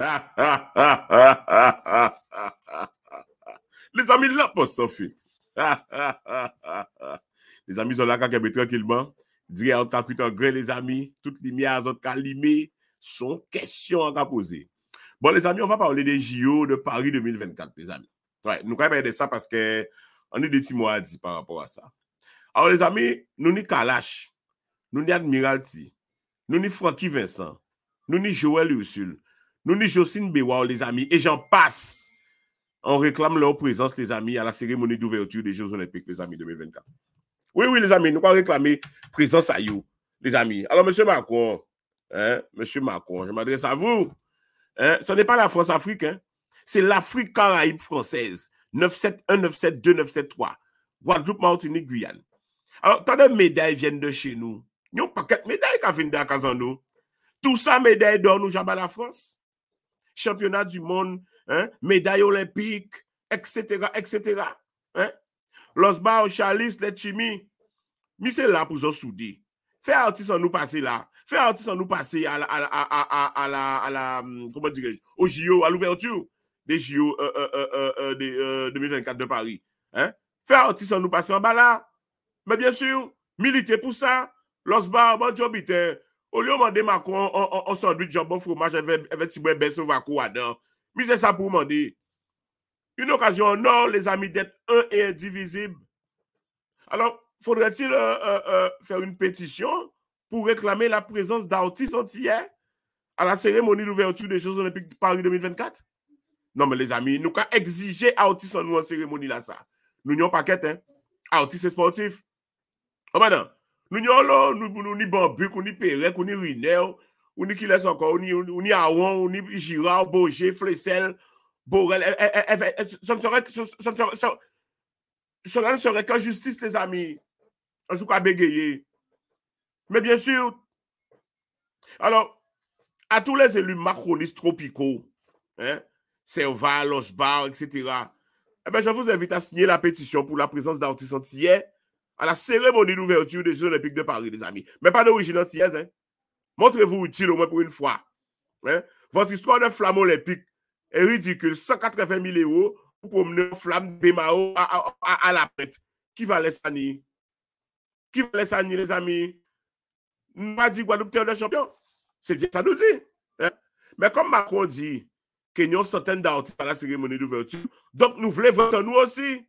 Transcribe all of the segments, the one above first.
Ha ha ha ha ha ha ha ha ha ha ha ha ha ha ha Les amis l'on post son fyt Ha ha ha ha ha ha ha ha ha ha ha ha Les amis son l'on kakebe trakilman Direk an ta koute an gre les amis Tout lemi azote ka limi Son kesyon an ka pose Bon les amis, on va parler de Gio de Paris 2024, les amis Nou kanye baye de sa paske An ne de ti mou a di par rapport a sa Aron les amis, nou ne kalash Nou ne admiration Nou ne Franky Vincent Nou ne Joel Yusul Nous ni Jocelyne Bewao, les amis, et j'en passe. On réclame leur présence, les amis, à la cérémonie d'ouverture des Jeux Olympiques, les amis, 2024. Oui, oui, les amis, nous allons réclamer présence à vous, les amis. Alors, Monsieur Macron, M. Hein, monsieur Macron, je m'adresse à vous. Hein, ce n'est pas la France-Afrique, hein. c'est l'Afrique Caraïbe française. 971-972-973. Guadeloupe, Martinique, Guyane. Alors, tant de médailles viennent de chez nous. Nous, pas quatre médailles qui viennent de Tout ça, médailles d'or, nous, à la France championnat du monde, hein, médaille olympique, etc., etc. Hein? Los bar, Charles, les mais c'est là pour soudé. souder. Fais artiste nous passer là. Fais artiste nous passer à la, à, la, à, la, à la, hum, comment dirais-je, au JO, à l'ouverture des JO de, 2024 de Paris. Hein? Fais artiste nous passer en bas là. Mais bien sûr, militer pour ça. Los bar, bon job, Ou li yo mande makon an sandwit japon fromaj evè tibwen bè sou wakou adan. Mi zè sa pou mande. Yon okasyon anor les amy dèt an e divizib. Anon, foudre euh, euh, euh, ti lè fèr yon petisyon pou reklamè la prezans d'artiste antiyè an la seremoni l'ouverture de Jeux Olympiques de Paris 2024? Nan men les amy, nou ka egzijè artiste an nou an seremoni la sa. Nou nyon pakèt, hein. Artiste sportif. Omanan. Oh, Nous n'y níbọn nous nous nous pas ni nous nous ni nous nous nous cela ne serait qu'en justice, les amis. nous bégayer. Mais bien sûr, alors, à tous les élus macronistes tropicaux, hein, Serval, Osbar, etc., eh bien, je vous invite à signer la pétition pour la présence d'artistes antillais à la cérémonie d'ouverture des Jeux Olympiques de Paris, les amis. Mais pas d'origine antillaise. Hein? Montrez-vous utile au moins pour une fois. Hein. Votre histoire de flamme olympique est ridicule. 180 000 euros pour promener une flamme de Bémao à, la pète. Qui va laisser ça Qui va laisser ça les amis? On que dire était un champion. C'est bien ça nous dit. Hein. Mais comme Macron dit qu'il y a une centaine d'artistes à la cérémonie d'ouverture, donc nous voulons voter nous aussi.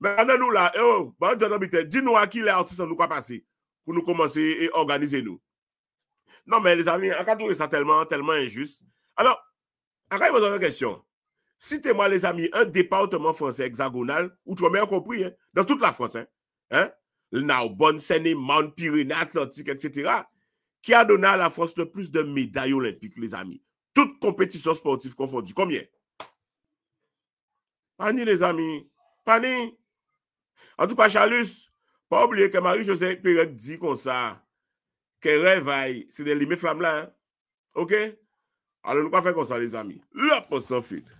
Maintenant, nous là, eh oh, bah, dis-nous à qui les artistes nous quoi passer pour nous commencer et organiser nous. Non, mais les amis, on trouve ça tellement, tellement injuste. Alors, arrête vous une question. Citez-moi, les amis, un département français hexagonal, où tu as bien compris, hein, dans toute la France, hein, hein le Narbonne, Séné, Mount, Pyrénées, Atlantique, etc., qui a donné à la France le plus de médailles olympiques, les amis. Toutes compétitions sportive confondues. Combien? Pani, les amis. Pani. An tou kwa Charles, pa oubliye ke Marie-Josée Piret di konsan, ke revay, se de li me flam la, ok? An nou kwa fe konsan, les amis. Lop, konsan fit!